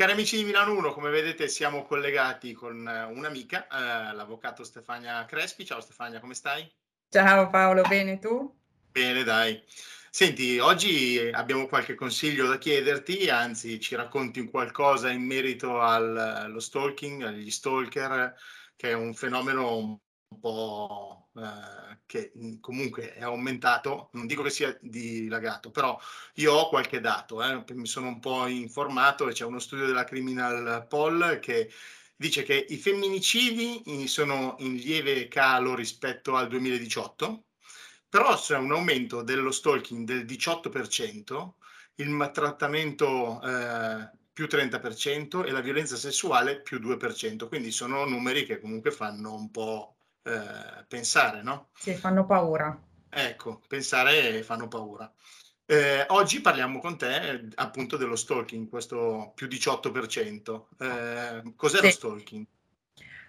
Cari amici di Milano 1, come vedete siamo collegati con eh, un'amica, eh, l'avvocato Stefania Crespi. Ciao Stefania, come stai? Ciao Paolo, bene tu? Bene, dai. Senti, oggi abbiamo qualche consiglio da chiederti, anzi ci racconti qualcosa in merito allo stalking, agli stalker, che è un fenomeno un po' eh, che mhmm, comunque è aumentato, non dico che sia dilagato, però io ho qualche dato, eh, mi sono un po' informato e c'è uno studio della Criminal Poll che dice che i femminicidi eh, sono in lieve calo rispetto al 2018, però c'è un aumento dello stalking del 18%, il maltrattamento eh, più 30% e la violenza sessuale più 2%, quindi sono numeri che comunque fanno un po' Eh, pensare, no? Sì, fanno paura. Ecco, pensare fanno paura. Eh, oggi parliamo con te eh, appunto dello stalking, questo più 18%. Eh, cos'è sì. lo stalking?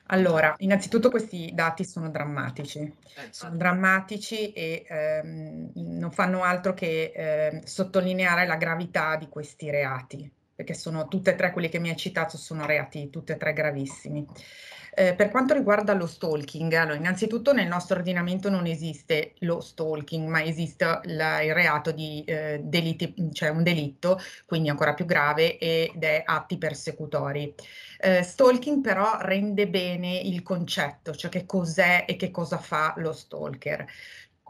Allora, innanzitutto questi dati sono drammatici, eh, sono drammatici e ehm, non fanno altro che ehm, sottolineare la gravità di questi reati, perché sono tutte e tre quelli che mi hai citato, sono reati tutti e tre gravissimi. Eh, per quanto riguarda lo stalking, allora, innanzitutto nel nostro ordinamento non esiste lo stalking, ma esiste la, il reato di eh, deliti, cioè un delitto, quindi ancora più grave, ed è atti persecutori. Eh, stalking però rende bene il concetto, cioè che cos'è e che cosa fa lo stalker.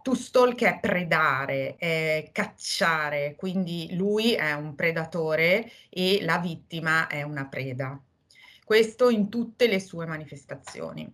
To stalk è predare, è cacciare, quindi lui è un predatore e la vittima è una preda questo in tutte le sue manifestazioni.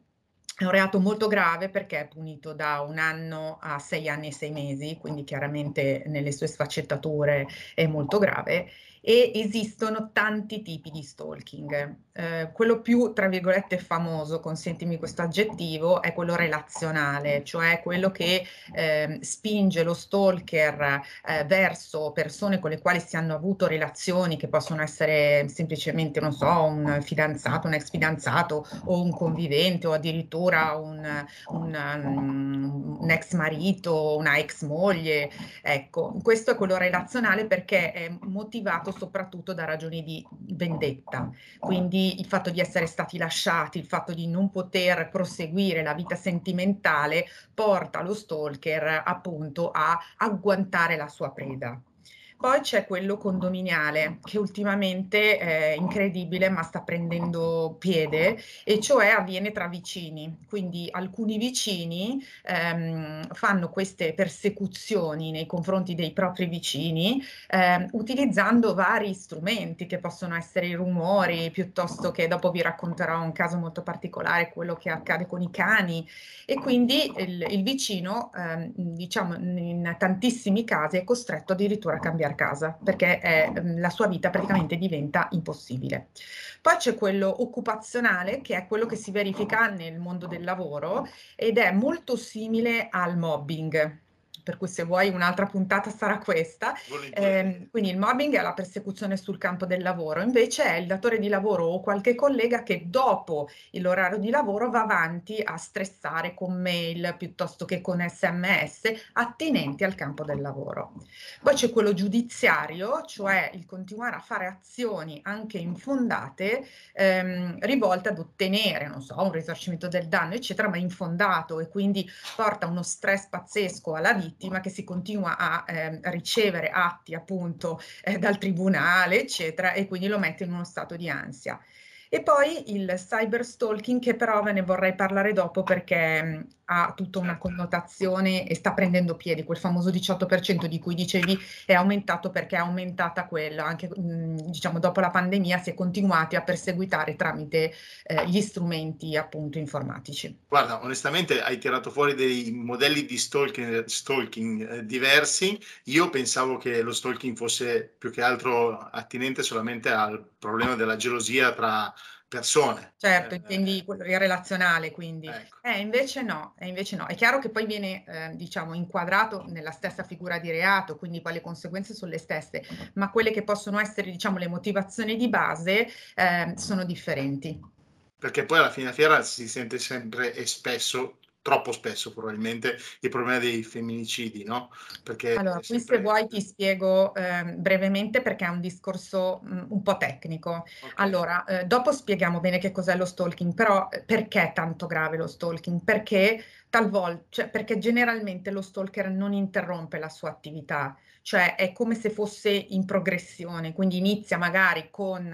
È un reato molto grave perché è punito da un anno a sei anni e sei mesi, quindi chiaramente nelle sue sfaccettature è molto grave e esistono tanti tipi di stalking. Eh, quello più, tra virgolette, famoso, consentimi questo aggettivo, è quello relazionale, cioè quello che eh, spinge lo stalker eh, verso persone con le quali si hanno avuto relazioni che possono essere semplicemente, non so, un fidanzato, un ex fidanzato o un convivente o addirittura un, un, um, un ex marito, una ex moglie. Ecco, questo è quello relazionale perché è motivato soprattutto da ragioni di vendetta. Quindi il fatto di essere stati lasciati, il fatto di non poter proseguire la vita sentimentale porta lo stalker appunto a agguantare la sua preda. Poi c'è quello condominiale, che ultimamente è incredibile, ma sta prendendo piede, e cioè avviene tra vicini. Quindi alcuni vicini ehm, fanno queste persecuzioni nei confronti dei propri vicini ehm, utilizzando vari strumenti che possono essere i rumori, piuttosto che dopo vi racconterò un caso molto particolare, quello che accade con i cani. E quindi il, il vicino, ehm, diciamo, in tantissimi casi è costretto addirittura a cambiare a casa mm. perché è, mm. Mm, la sua vita praticamente diventa impossibile. Poi c'è quello occupazionale che è quello che si verifica nel mondo del lavoro ed è molto simile al mobbing per cui se vuoi un'altra puntata sarà questa. Eh, quindi il mobbing è la persecuzione sul campo del lavoro, invece è il datore di lavoro o qualche collega che dopo l'orario di lavoro va avanti a stressare con mail piuttosto che con sms attenenti al campo del lavoro. Poi c'è quello giudiziario, cioè il continuare a fare azioni anche infondate ehm, rivolte ad ottenere, non so, un risarcimento del danno, eccetera, ma infondato e quindi porta uno stress pazzesco alla vita vittima che si continua a eh, ricevere atti appunto eh, dal tribunale, eccetera, e quindi lo mette in uno stato di ansia. E poi il cyberstalking, che però ve ne vorrei parlare dopo perché mh, ha tutta una certo. connotazione e sta prendendo piedi, quel famoso 18% di cui dicevi è aumentato perché è aumentata quella, anche mh, diciamo dopo la pandemia si è continuati a perseguitare tramite eh, gli strumenti appunto informatici. Guarda, onestamente hai tirato fuori dei modelli di stalking, stalking eh, diversi, io pensavo che lo stalking fosse più che altro attinente solamente al problema della gelosia tra persone. Certo, eh, intendi eh, relazionale quindi. Ecco. Eh, invece no, eh, invece no. È chiaro che poi viene, eh, diciamo, inquadrato nella stessa figura di reato, quindi poi le conseguenze sono le stesse, ma quelle che possono essere, diciamo, le motivazioni di base eh, sono differenti. Perché poi alla fine della fiera si sente sempre e spesso troppo spesso probabilmente il problema dei femminicidi, no? Perché allora, sempre... qui se vuoi ti spiego eh, brevemente perché è un discorso mh, mm, un po' tecnico. Okay. Allora, eh, dopo spieghiamo bene che cos'è lo stalking, però eh, perché è tanto grave lo stalking? Perché talvolta, cioè, perché generalmente lo stalker non interrompe la sua attività, cioè è come se fosse in progressione, quindi inizia magari con,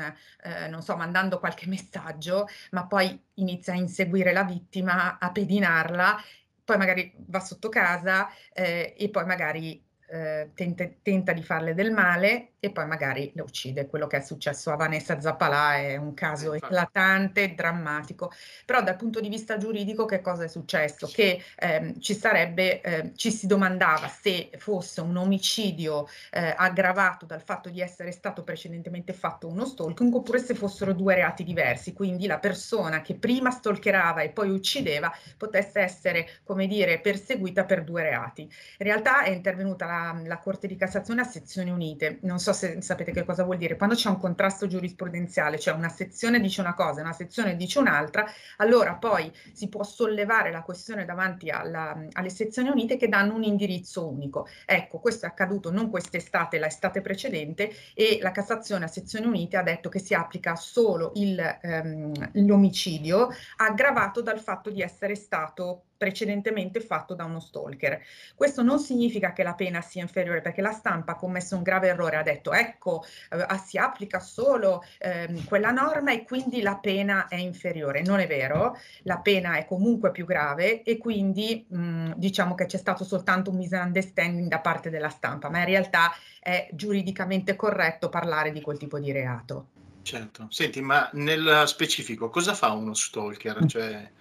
eh, non so, mandando qualche messaggio, ma poi inizia a inseguire la vittima, a pedinarla, poi magari va sotto casa eh, e poi magari eh, tenta, tenta di farle del male, e poi magari lo uccide. Quello che è successo a Vanessa Zappalà è un caso eh, eclatante, drammatico, però dal punto di vista giuridico che cosa è successo? Che ehm, ci sarebbe, ehm, ci si domandava se fosse un omicidio eh, aggravato dal fatto di essere stato precedentemente fatto uno stalking oppure se fossero due reati diversi, quindi la persona che prima stalkerava e poi uccideva potesse essere, come dire, perseguita per due reati. In realtà è intervenuta la, la Corte di Cassazione a sezioni unite, non so se sapete che cosa vuol dire, quando c'è un contrasto giurisprudenziale, cioè una sezione dice una cosa e una sezione dice un'altra, allora poi si può sollevare la questione davanti alla, alle sezioni unite che danno un indirizzo unico. Ecco, questo è accaduto non quest'estate, l'estate precedente e la Cassazione a sezioni unite ha detto che si applica solo il, ehm, l'omicidio aggravato dal fatto di essere stato precedentemente fatto da uno stalker. Questo non significa che la pena sia inferiore perché la stampa ha commesso un grave errore, ha detto ecco eh, ah, si applica solo eh, quella norma e quindi la pena è inferiore. Non è vero, la pena è comunque più grave e quindi mh, mm, diciamo che c'è stato soltanto un misunderstanding da parte della stampa, ma in realtà è giuridicamente corretto parlare di quel tipo di reato. Certo, senti, ma nel specifico cosa fa uno stalker? Cioè,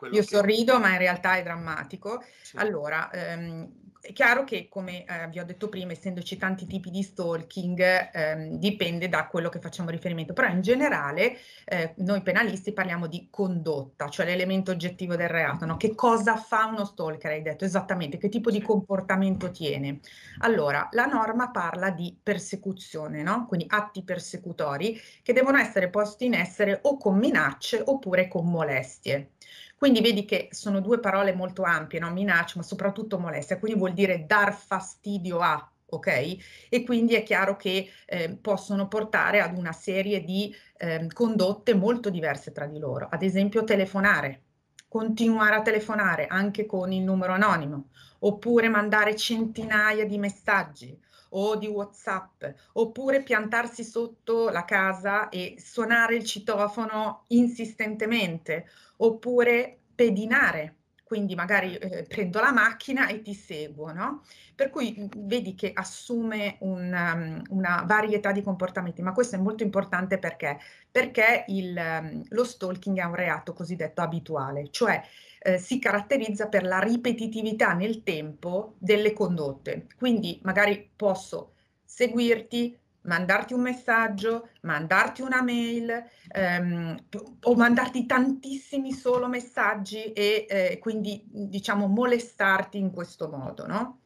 quello Io che... sorrido, ma in realtà è drammatico. Sì. Allora, ehm, è chiaro che, come eh, vi ho detto prima, essendoci tanti tipi di stalking, ehm, dipende da quello che facciamo riferimento, però in generale eh, noi penalisti parliamo di condotta, cioè l'elemento oggettivo del reato, no? che cosa fa uno stalker, hai detto esattamente, che tipo di comportamento tiene. Allora, la norma parla di persecuzione, no? quindi atti persecutori che devono essere posti in essere o con minacce oppure con molestie. Quindi vedi che sono due parole molto ampie, no? minaccia, ma soprattutto molestia, quindi vuol dire dar fastidio a, ok? E quindi è chiaro che eh, possono portare ad una serie di eh, condotte molto diverse tra di loro, ad esempio telefonare, continuare a telefonare anche con il numero anonimo, oppure mandare centinaia di messaggi o di Whatsapp, oppure piantarsi sotto la casa e suonare il citofono insistentemente, oppure pedinare quindi magari eh, prendo la macchina e ti seguo, no? Per cui mm, vedi che assume un, um, una varietà di comportamenti, ma questo è molto importante perché? Perché il, um, lo stalking è un reato cosiddetto abituale, cioè eh, si caratterizza per la ripetitività nel tempo delle condotte, quindi magari posso seguirti, mandarti un messaggio, mandarti una mail ehm, o mandarti tantissimi solo messaggi e eh, quindi diciamo molestarti in questo modo, no?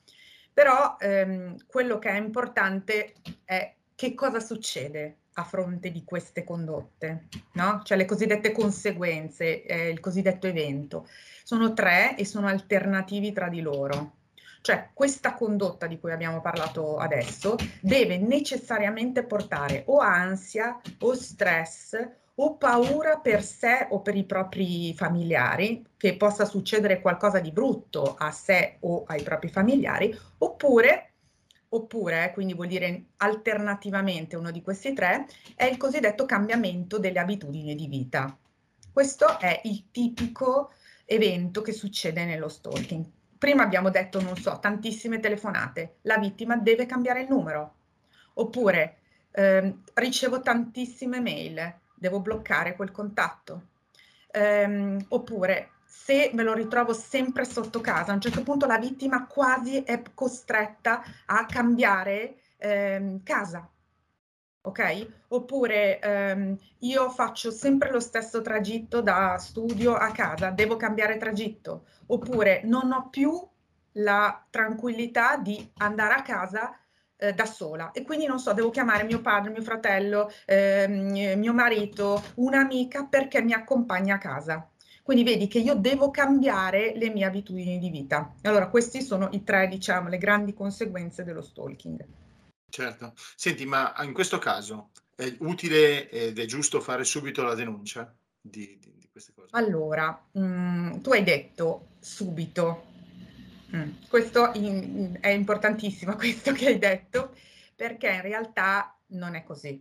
Però ehm, quello che è importante è che cosa succede a fronte di queste condotte, no? Cioè le cosiddette conseguenze, eh, il cosiddetto evento. Sono tre e sono alternativi tra di loro. Cioè questa condotta di cui abbiamo parlato adesso deve necessariamente portare o ansia o stress o paura per sé o per i propri familiari, che possa succedere qualcosa di brutto a sé o ai propri familiari, oppure, oppure, eh, quindi vuol dire alternativamente uno di questi tre, è il cosiddetto cambiamento delle abitudini di vita. Questo è il tipico evento che succede nello stalking. Prima abbiamo detto, non so, tantissime telefonate, la vittima deve cambiare il numero. Oppure ehm, ricevo tantissime mail, devo bloccare quel contatto. Ehm, oppure se me lo ritrovo sempre sotto casa, a un certo punto la vittima quasi è costretta a cambiare ehm, casa ok? Oppure ehm, io faccio sempre lo stesso tragitto da studio a casa, devo cambiare tragitto, oppure non ho più la tranquillità di andare a casa eh, da sola e quindi non so, devo chiamare mio padre, mio fratello, ehm, mio marito, un'amica perché mi accompagna a casa. Quindi vedi che io devo cambiare le mie abitudini di vita. Allora, queste sono i tre, diciamo, le grandi conseguenze dello stalking. Certo. Senti, ma ah, in questo caso è utile ed è giusto fare subito la denuncia di, di- di queste cose? Allora, mm, tu hai detto subito, mm, Questo in- è importantissimo, questo che hai detto, perché in realtà non è così.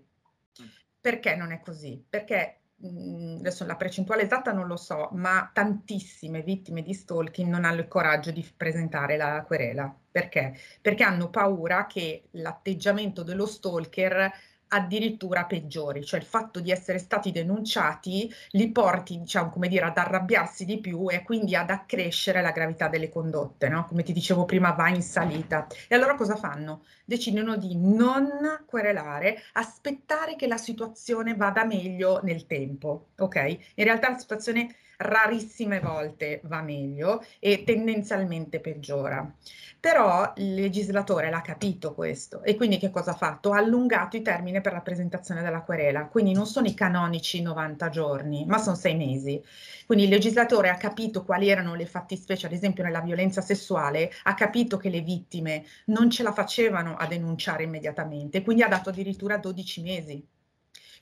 Mm. Perché non è così? Perché Mhmm, adesso la percentuale esatta non lo so, ma tantissime vittime di stalking non hanno il coraggio di presentare la querela. Perché? Perché hanno paura che l'atteggiamento dello stalker addirittura peggiori, cioè il fatto di essere stati denunciati li porti, diciamo, come dire, ad arrabbiarsi di più e quindi ad accrescere la gravità delle condotte, no? Come ti dicevo prima, va in salita. E allora cosa fanno? Decidono di non querelare, aspettare che la situazione vada meglio nel tempo, ok? In realtà la situazione rarissime volte va meglio e tendenzialmente peggiora. Però il legislatore l'ha capito questo e quindi che cosa ha fatto? Ha allungato i termini per la presentazione della querela, quindi non sono i canonici 90 giorni, ma sono sei mesi. Quindi il legislatore ha capito quali erano le fattispecie, ad esempio nella violenza sessuale, ha capito che le vittime non ce la facevano a denunciare immediatamente, quindi ha dato addirittura 12 mesi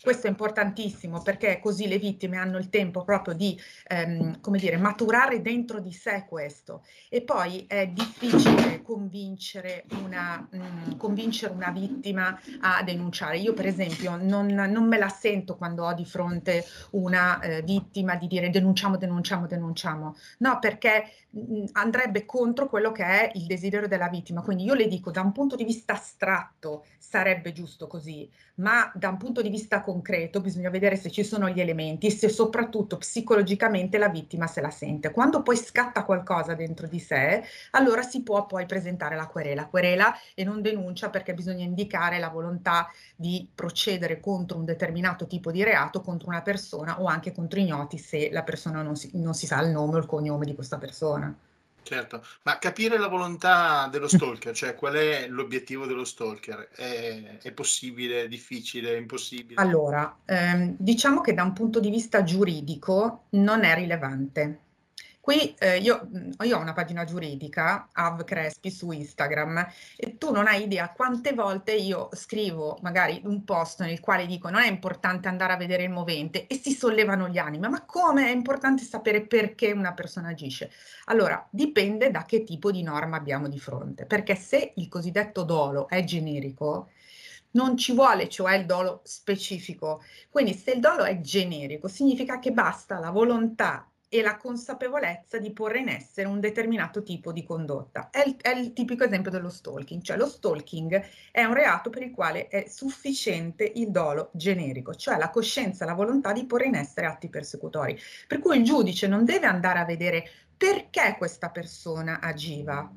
questo è importantissimo perché così le vittime hanno il tempo proprio di ehm, come dire, maturare dentro di sé questo. E poi è difficile convincere una, mh, mm, convincere una vittima a denunciare. Io per esempio non, non, me la sento quando ho di fronte una eh, vittima di dire denunciamo, denunciamo, denunciamo. No, perché mh, mm, andrebbe contro quello che è il desiderio della vittima. Quindi io le dico da un punto di vista astratto sarebbe giusto così, ma da un punto di vista concreto concreto bisogna vedere se ci sono gli elementi e se soprattutto psicologicamente la vittima se la sente. Quando poi scatta qualcosa dentro di sé, allora si può poi presentare la querela. Querela e non denuncia perché bisogna indicare la volontà di procedere contro un determinato tipo di reato, contro una persona o anche contro ignoti se la persona non si, non si sa il nome o il cognome di questa persona. Certo, ma capire la volontà dello stalker, cioè qual è l'obiettivo dello stalker? È, è possibile, difficile, impossibile? Allora, ehm, diciamo che da un punto di vista giuridico non è rilevante Qui eh, io, io, ho una pagina giuridica, Av Crespi, su Instagram e tu non hai idea quante volte io scrivo magari un post nel quale dico non è importante andare a vedere il movente e si sollevano gli animi, ma come è importante sapere perché una persona agisce? Allora, dipende da che tipo di norma abbiamo di fronte, perché se il cosiddetto dolo è generico, non ci vuole cioè il dolo specifico. Quindi se il dolo è generico, significa che basta la volontà e la consapevolezza di porre in essere un determinato tipo di condotta. È il, è il, tipico esempio dello stalking, cioè lo stalking è un reato per il quale è sufficiente il dolo generico, cioè la coscienza, la volontà di porre in essere atti persecutori. Per cui il giudice non deve andare a vedere perché questa persona agiva,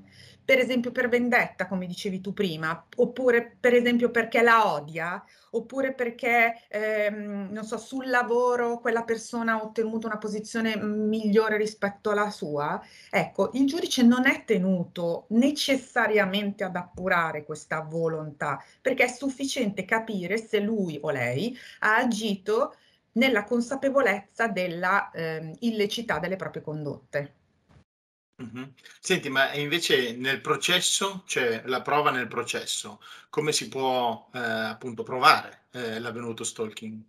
per esempio per vendetta, come dicevi tu prima, oppure per esempio perché la odia, oppure perché, ehm, non so, sul lavoro quella persona ha ottenuto una posizione migliore rispetto alla sua, ecco, il giudice non è tenuto necessariamente ad appurare questa volontà, perché è sufficiente capire se lui o lei ha agito nella consapevolezza della eh, illecità delle proprie condotte. Senti, ma invece nel processo, cioè la prova nel processo, come si può, ehm, appunto provare, ehm, l'avvenuto stalking?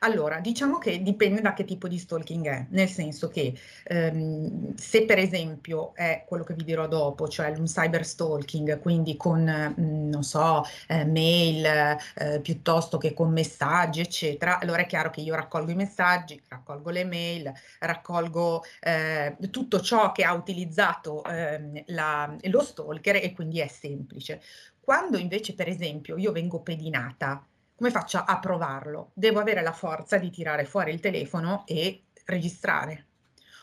Allora, diciamo che dipende da che tipo di stalking è, nel senso che ehm, se per esempio è quello che vi dirò dopo, cioè un cyber stalking, quindi con, mh, mm, non so, eh, mail eh, piuttosto che con messaggi, eccetera, allora è chiaro che io raccolgo i messaggi, raccolgo le mail, raccolgo eh, tutto ciò che ha utilizzato ehm, la, lo stalker e quindi è semplice. Quando invece, per esempio, io vengo pedinata, come faccio a provarlo? Devo avere la forza di tirare fuori il telefono e registrare.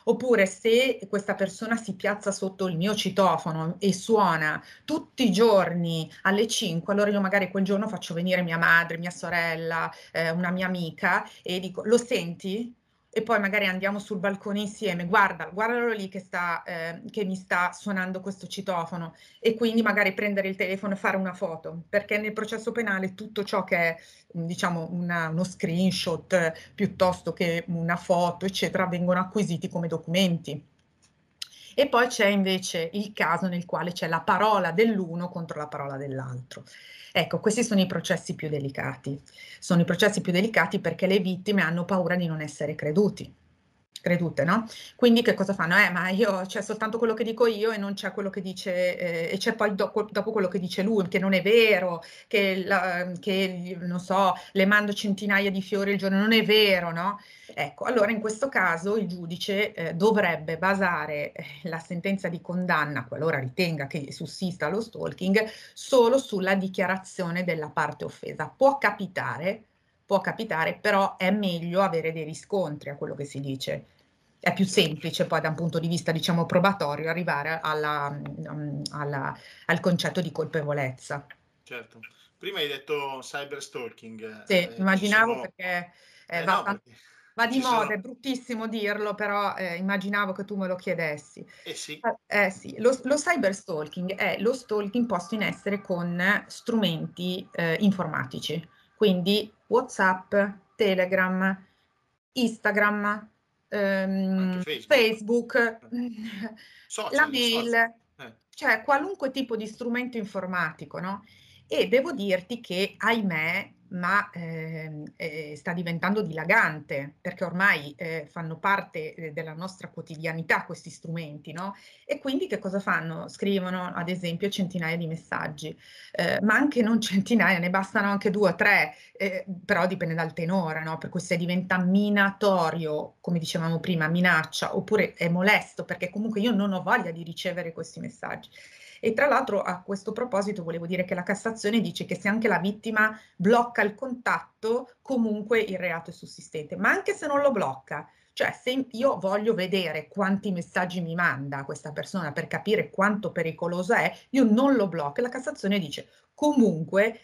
Oppure se questa persona si piazza sotto il mio citofono e suona tutti i giorni alle 5, allora io magari quel giorno faccio venire mia madre, mia sorella, eh, una mia amica e dico, lo senti? e poi magari andiamo sul balcone insieme, guarda, guardalo lì che, sta, eh, che mi sta suonando questo citofono e quindi magari prendere il telefono e fare una foto, perché nel processo penale tutto ciò che è diciamo una, uno screenshot piuttosto che una foto, eccetera, vengono acquisiti come documenti. E poi c'è invece il caso nel quale c'è la parola dell'uno contro la parola dell'altro. Ecco, questi sono i processi più delicati. Sono i processi più delicati perché le vittime hanno paura di non essere creduti credute, no? Quindi che cosa fanno? Eh, ma io c'è soltanto quello che dico io e non c'è quello che dice, eh, e c'è poi dopo, dopo, quello che dice lui, che non è vero, che, la, che, non so, le mando centinaia di fiori al giorno, non è vero, no? Ecco, allora in questo caso il giudice eh, dovrebbe basare eh, la sentenza di condanna, qualora ritenga che sussista lo stalking, solo sulla dichiarazione della parte offesa. Può capitare, può capitare, però è meglio avere dei riscontri a quello che si dice è più semplice poi da un punto di vista diciamo probatorio arrivare alla, mm, alla, al concetto di colpevolezza. Certo, prima hai detto cyberstalking. Eh, sì, eh, immaginavo sono... perché, eh, eh, va, no, perché va, di moda, sono... è bruttissimo dirlo, però eh, immaginavo che tu me lo chiedessi. Eh sì. Ah, eh, sì. Lo, lo stalking è lo stalking posto in essere con strumenti informatici, quindi WhatsApp, Telegram, Instagram, ehm, Facebook, Facebook social, la mail, social. Eh. cioè qualunque tipo di strumento informatico, no? e devo dirti che, ahimè, ma eh, eh, sta diventando dilagante perché ormai eh, fanno parte eh, della nostra quotidianità questi strumenti, no? E quindi che cosa fanno? Scrivono ad esempio centinaia di messaggi, eh, ma anche non centinaia, ne bastano anche due o tre, eh, però dipende dal tenore, no? Per cui se diventa minatorio, come dicevamo prima, minaccia, oppure è molesto perché comunque io non ho voglia di ricevere questi messaggi. E tra l'altro a questo proposito volevo dire che la Cassazione dice che se anche la vittima blocca il contatto, comunque il reato è sussistente, ma anche se non lo blocca, cioè se io voglio vedere quanti messaggi mi manda questa persona per capire quanto pericolosa è, io non lo blocco. La Cassazione dice comunque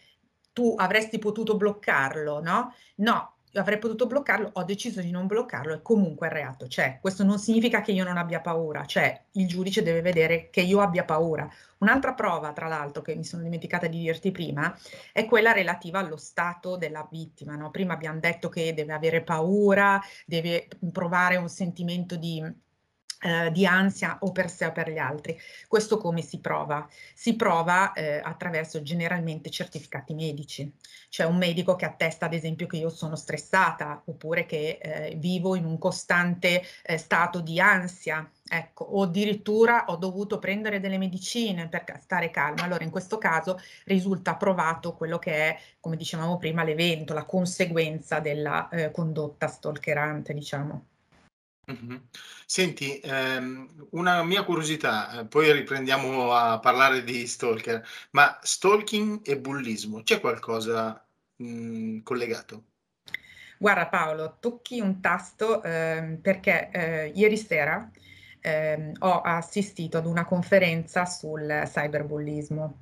tu avresti potuto bloccarlo, no? No, avrei potuto bloccarlo, ho deciso di non bloccarlo e comunque il reato c'è. Cioè, questo non significa che io non abbia paura, cioè il giudice deve vedere che io abbia paura. Un'altra prova, tra l'altro, che mi sono dimenticata di dirti prima, è quella relativa allo stato della vittima. No? Prima abbiamo detto che deve avere paura, deve provare un sentimento di eh, di ansia o per sé o per gli altri. Questo come si prova? Si prova eh, attraverso generalmente certificati medici, cioè un medico che attesta ad esempio che io sono stressata oppure che eh, vivo in un costante eh, stato di ansia, ecco, o addirittura ho dovuto prendere delle medicine per stare calma. Allora in questo caso risulta provato quello che è, come dicevamo prima, l'evento, la conseguenza della eh, condotta stalkerante, diciamo. Senti, ehm, una mia curiosità, eh, poi riprendiamo a parlare di stalker, ma stalking e bullismo, c'è qualcosa, mhmm, collegato? Guarda Paolo, tocchi un tasto, ehm, perché, ehm, ieri sera, ehm, ho assistito ad una conferenza sul cyberbullismo,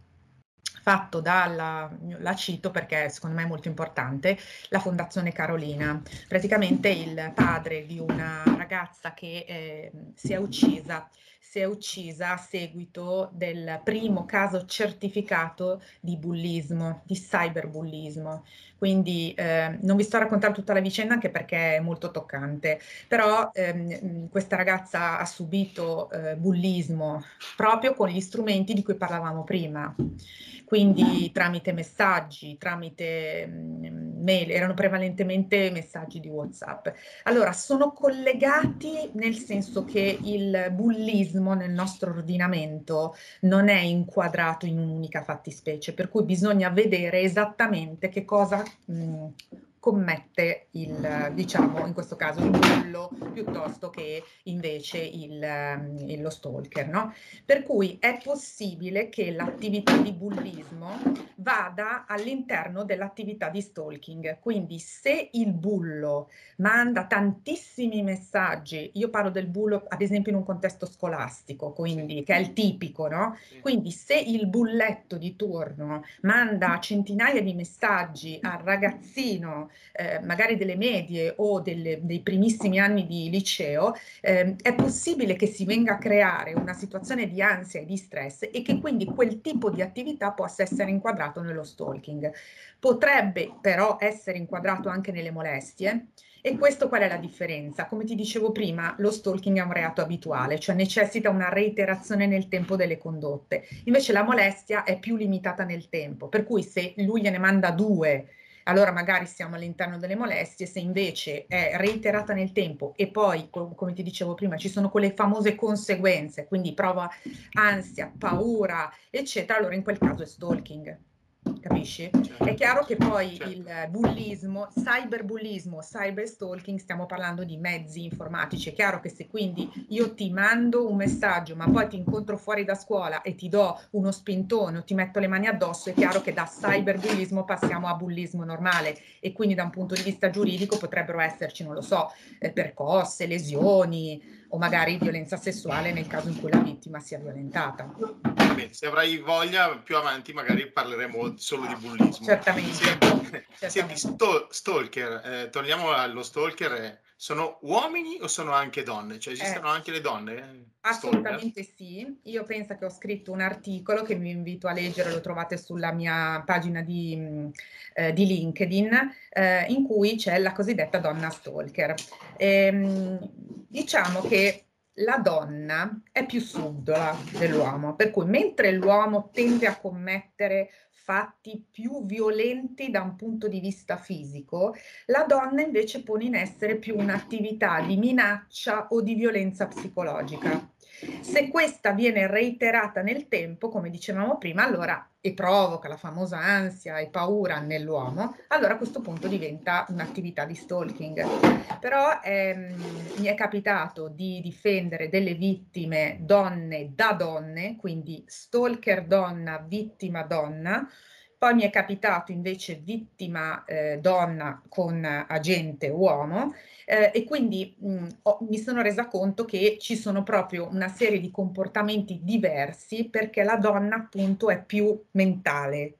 fatto dalla la cito perché secondo me è molto importante, la Fondazione Carolina. Praticamente il padre di una ragazza che eh, si è uccisa, si è uccisa a seguito del primo caso certificato di bullismo, di cyberbullismo. Quindi eh, non vi sto a raccontare tutta la vicenda anche perché è molto toccante, però ehm, questa ragazza ha subito eh, bullismo proprio con gli strumenti di cui parlavamo prima, quindi tramite messaggi, tramite... Mh, mail, erano prevalentemente messaggi di WhatsApp. Allora, sono collegati nel senso che il bullismo nel nostro ordinamento non è inquadrato in un'unica fattispecie, per cui bisogna vedere esattamente che cosa mh, commette il, diciamo, in questo caso il bullo piuttosto che invece il, ehm, lo stalker. No? Per cui è possibile che l'attività di bullismo vada all'interno dell'attività di stalking. Quindi se il bullo manda tantissimi messaggi, io parlo del bullo ad esempio in un contesto scolastico, quindi, che è il tipico, no? quindi se il bulletto di turno manda centinaia di messaggi al ragazzino eh, magari delle medie o delle, dei primissimi anni di liceo, eh, è possibile che si venga a creare una situazione di ansia e di stress e che quindi quel tipo di attività possa essere inquadrato nello stalking. Potrebbe però essere inquadrato anche nelle molestie. E questo qual è la differenza? Come ti dicevo prima, lo stalking è un reato abituale, cioè necessita una reiterazione nel tempo delle condotte. Invece la molestia è più limitata nel tempo, per cui se lui gliene manda due allora magari siamo all'interno delle molestie, se invece è reiterata nel tempo e poi, come ti dicevo prima, ci sono quelle famose conseguenze, quindi prova ansia, paura, eccetera, allora in quel caso è stalking capisci? Certo. È chiaro che poi certo. il bullismo, cyberbullismo, cyberstalking, stiamo parlando di mezzi informatici, è chiaro che se quindi io ti mando un messaggio ma poi ti incontro fuori da scuola e ti do uno spintone o ti metto le mani addosso, è chiaro che da cyberbullismo passiamo a bullismo normale e quindi da un punto di vista giuridico potrebbero esserci, non lo so, eh, percosse, lesioni, o magari violenza sessuale nel caso in cui la vittima sia violentata. Beh, se avrai voglia più avanti magari parleremo solo di bullismo. Certamente. Senti, certamente. senti sto, stalker, eh, torniamo allo stalker. Eh sono uomini o sono anche donne? Cioè eh. esistono eh, anche le donne? Eh, Assolutamente Stalker. sì, io penso che ho scritto un articolo che vi invito a leggere, lo trovate sulla mia pagina di, eh, di LinkedIn, eh, in cui c'è la cosiddetta donna stalker. Ehm, diciamo che la donna è più subdola dell'uomo, per cui mentre l'uomo tende a commettere fatti più violenti da un punto di vista fisico, la donna invece pone in essere più un'attività di minaccia o di violenza psicologica. Se questa viene reiterata nel tempo, come dicevamo prima, allora e provoca la famosa ansia e paura nell'uomo, allora a questo punto diventa un'attività di stalking. Però ehm, mi è capitato di difendere delle vittime donne da donne, quindi stalker donna, vittima donna, poi mi è capitato invece vittima eh, donna con agente uomo eh, e quindi mh, mm, ho, mi sono resa conto che ci sono proprio una serie di comportamenti diversi perché la donna appunto è più mentale,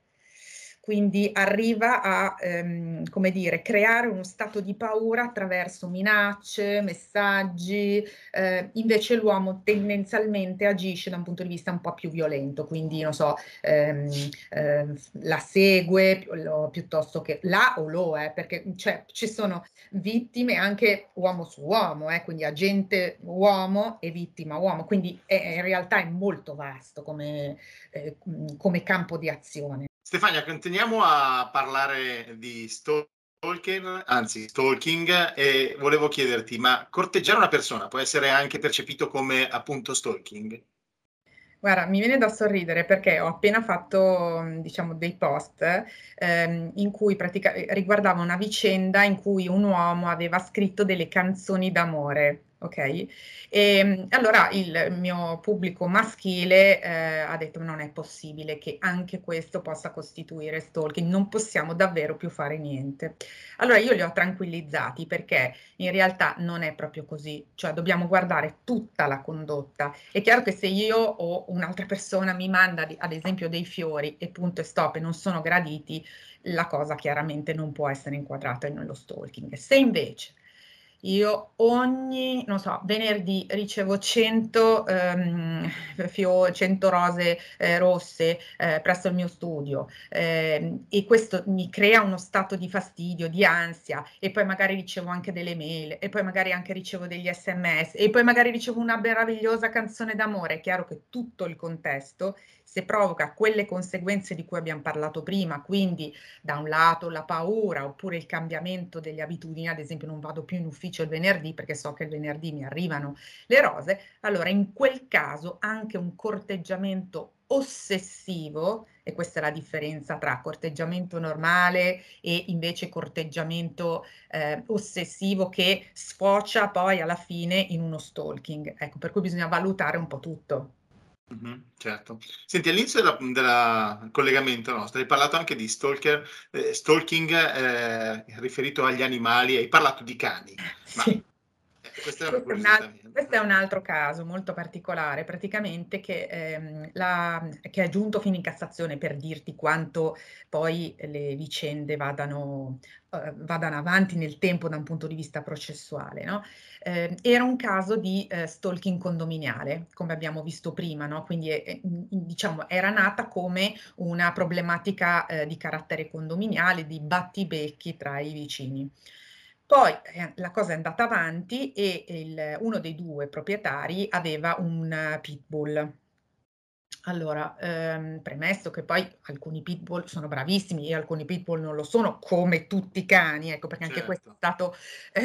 quindi arriva a ehm, come dire, creare uno stato di paura attraverso minacce, messaggi, eh, invece l'uomo tendenzialmente agisce da un punto di vista un po' più violento, quindi non so, ehm, ehm, la segue lo, piuttosto che la o lo, eh, perché cioè, ci sono vittime anche uomo su uomo, eh, quindi agente uomo e vittima uomo, quindi è, eh, in realtà è molto vasto come, eh, come campo di azione. Stefania, continuiamo a parlare di stalker, anzi stalking, e volevo chiederti, ma corteggiare una persona può essere anche percepito come appunto stalking? Guarda, mi viene da sorridere perché ho appena fatto, diciamo, dei post ehm, in cui pratica- riguardava una vicenda in cui un uomo aveva scritto delle canzoni d'amore ok? E, ehm, allora il mio pubblico maschile eh, ha detto non è possibile che anche questo possa costituire stalking, non possiamo davvero più fare niente. Allora io li ho tranquillizzati perché in realtà non è proprio così, cioè dobbiamo guardare tutta la condotta. È chiaro che se io o un'altra persona mi manda ad esempio dei fiori e punto e stop e non sono graditi, la cosa chiaramente non può essere inquadrata nello stalking. Se invece io ogni, non so, venerdì ricevo 100 ehm, fio, 100 rose eh, rosse eh, presso il mio studio eh, e questo mi crea uno stato di fastidio, di ansia e poi magari ricevo anche delle mail e poi magari anche ricevo degli sms e poi magari ricevo una meravigliosa canzone d'amore. È chiaro che tutto il contesto se provoca quelle conseguenze di cui abbiamo parlato prima, quindi da un lato la paura oppure il cambiamento delle abitudini, ad esempio non vado più in ufficio il venerdì perché so che il venerdì mi arrivano le rose, allora in quel caso anche un corteggiamento ossessivo, e questa è la differenza tra corteggiamento normale e invece corteggiamento eh, ossessivo che sfocia poi alla fine in uno stalking. Ecco, per cui bisogna valutare un po' tutto certo. Senti, all'inizio del della collegamento nostro hai parlato anche di stalker ehm, stalking, ehm, riferito agli animali, hai parlato di cani, ma Sì. Questo è, questo è, un altro caso molto particolare, praticamente che, ehm, la, che, è giunto fino in Cassazione per dirti quanto poi le vicende vadano, eh, vadano avanti nel tempo da un punto di vista processuale. No? Eh, era un caso di eh, stalking condominiale, come abbiamo visto prima, no? quindi eh, eh, diciamo, era nata come una problematica eh, di carattere condominiale, di battibecchi tra i vicini. Poi eh, la cosa è andata avanti e eh, il, uno dei due proprietari aveva un eh, pitbull allora, ehm, premesso che poi alcuni pitbull sono bravissimi e alcuni pitbull non lo sono, come tutti i cani, ecco perché anche questo è certo. stato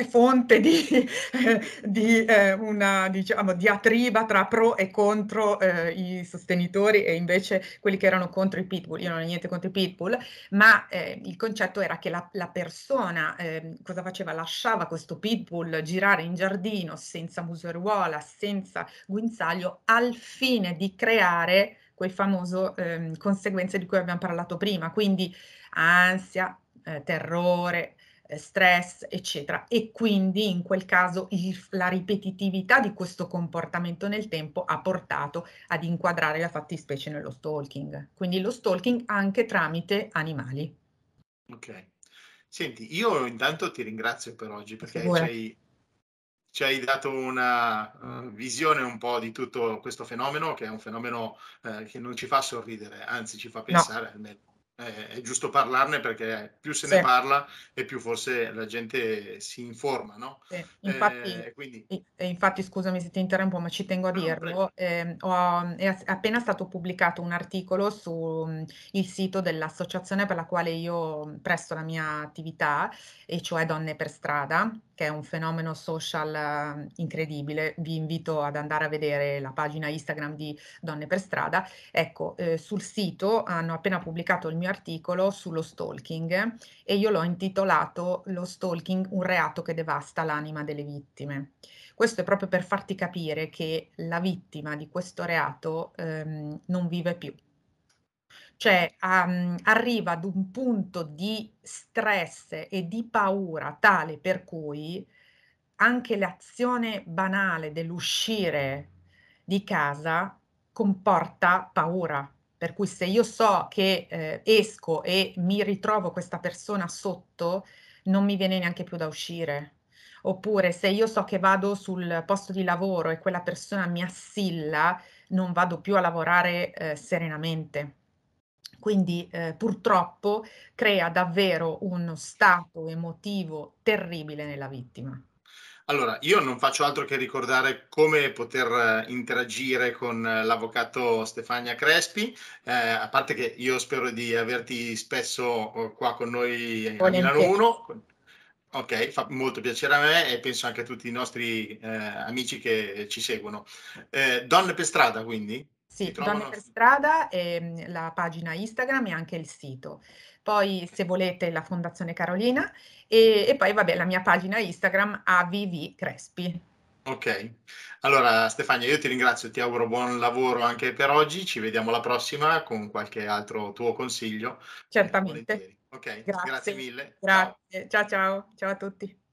eh, fonte di, eh, di, eh, una diciamo, diatriba tra pro e contro eh, i sostenitori e invece quelli che erano contro i pitbull. Io non ho niente contro i pitbull, ma eh, il concetto era che la, la persona ehm, cosa faceva? Lasciava questo pitbull girare in giardino senza museruola, senza guinzaglio, al fine di creare quel famoso ehm, conseguenze di cui abbiamo parlato prima, quindi ansia, eh, terrore, eh, stress, eccetera. E quindi in quel caso il, la ripetitività di questo comportamento nel tempo ha portato ad inquadrare la fattispecie nello stalking, quindi lo stalking anche tramite animali. Ok. Senti, io intanto ti ringrazio per oggi perché ci hai ci hai dato una eh, visione un po' di tutto questo fenomeno, che è un fenomeno uh, che non ci fa sorridere, anzi ci fa pensare no. almeno. Eh, è giusto parlarne perché più se sì. ne parla e più forse la gente si informa, no? Sì. Infatti, eh, quindi... infatti, scusami se ti interrompo, ma ci tengo a no, dirlo, eh, ho, è appena stato pubblicato un articolo sul mm, sito dell'associazione per la quale io presto la mia attività, e cioè Donne per Strada, che è un fenomeno social mm, incredibile. Vi invito ad andare a vedere la pagina Instagram di Donne per Strada. Ecco, eh, sul sito hanno appena pubblicato il mio mio articolo sullo stalking e io l'ho intitolato Lo stalking, un reato che devasta l'anima delle vittime. Questo è proprio per farti capire che la vittima di questo reato ehm, non vive più. Cioè um, arriva ad un punto di stress e di paura tale per cui anche l'azione banale dell'uscire di casa comporta paura, per cui se io so che eh, esco e mi ritrovo questa persona sotto, non mi viene neanche più da uscire. Oppure se io so che vado sul posto di lavoro e quella persona mi assilla, non vado più a lavorare eh, serenamente. Quindi eh, purtroppo crea davvero uno stato emotivo terribile nella vittima. Allora, io non faccio altro che ricordare come poter eh, interagire con eh, l'avvocato Stefania Crespi, eh, a parte che io spero di averti spesso eh, qua con noi a Milano 1. Ok, fa molto piacere a me e penso anche a tutti i nostri eh, amici che ci seguono. Eh, donne per strada, quindi? Sì, Donne per Strada, ehm, la pagina Instagram e anche il sito. Poi, se volete, la Fondazione Carolina e, e poi, vabbè, la mia pagina Instagram AVV Crespi. Ok, allora Stefania io ti ringrazio, ti auguro buon lavoro anche per oggi, ci vediamo alla prossima con qualche altro tuo consiglio. Eh, Certamente. Eh, ok, grazie, grazie mille. Grazie, ciao ciao, ciao, ciao a tutti.